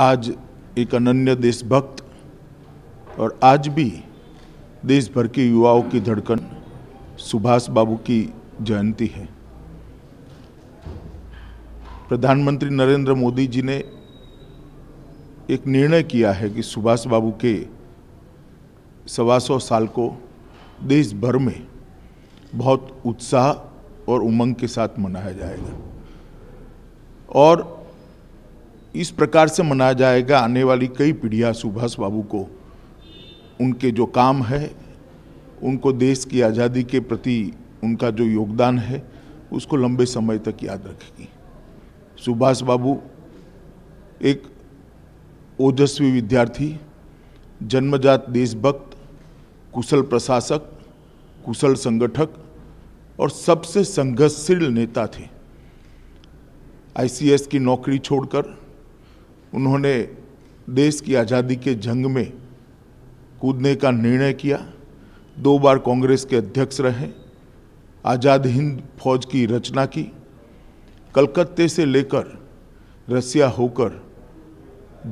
आज एक अनन्य देशभक्त और आज भी देश भर के युवाओं की धड़कन सुभाष बाबू की जयंती है प्रधानमंत्री नरेंद्र मोदी जी ने एक निर्णय किया है कि सुभाष बाबू के सवा सौ साल को देश भर में बहुत उत्साह और उमंग के साथ मनाया जाएगा और इस प्रकार से मनाया जाएगा आने वाली कई पीढ़ियाँ सुभाष बाबू को उनके जो काम है उनको देश की आज़ादी के प्रति उनका जो योगदान है उसको लंबे समय तक याद रखेगी सुभाष बाबू एक ओजस्वी विद्यार्थी जन्मजात देशभक्त कुशल प्रशासक कुशल संगठक और सबसे संघर्षशील नेता थे आईसीएस की नौकरी छोड़कर उन्होंने देश की आज़ादी के जंग में कूदने का निर्णय किया दो बार कांग्रेस के अध्यक्ष रहे आज़ाद हिंद फौज की रचना की कलकत्ते से लेकर रसिया होकर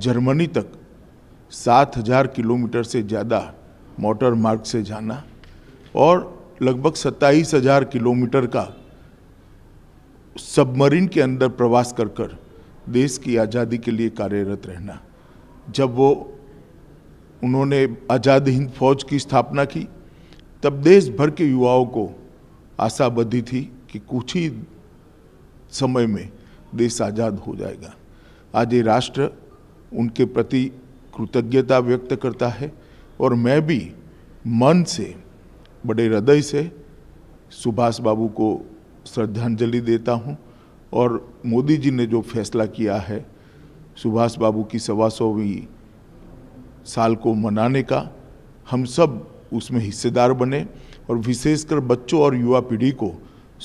जर्मनी तक सात हजार किलोमीटर से ज़्यादा मोटर मार्ग से जाना और लगभग सत्ताईस हजार किलोमीटर का सबमरीन के अंदर प्रवास कर कर देश की आज़ादी के लिए कार्यरत रहना जब वो उन्होंने आज़ाद हिंद फौज की स्थापना की तब देश भर के युवाओं को आशा बधी थी कि कुछ ही समय में देश आज़ाद हो जाएगा आज ये राष्ट्र उनके प्रति कृतज्ञता व्यक्त करता है और मैं भी मन से बड़े हृदय से सुभाष बाबू को श्रद्धांजलि देता हूँ और मोदी जी ने जो फैसला किया है सुभाष बाबू की सवा सौवीं साल को मनाने का हम सब उसमें हिस्सेदार बने और विशेषकर बच्चों और युवा पीढ़ी को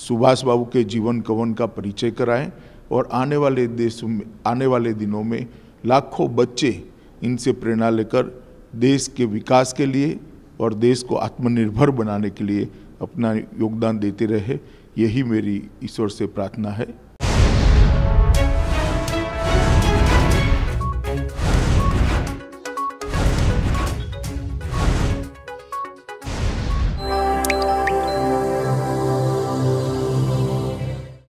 सुभाष बाबू के जीवन कवन का परिचय कराएं और आने वाले देश में आने वाले दिनों में लाखों बच्चे इनसे प्रेरणा लेकर देश के विकास के लिए और देश को आत्मनिर्भर बनाने के लिए अपना योगदान देते रहे यही मेरी ईश्वर से प्रार्थना है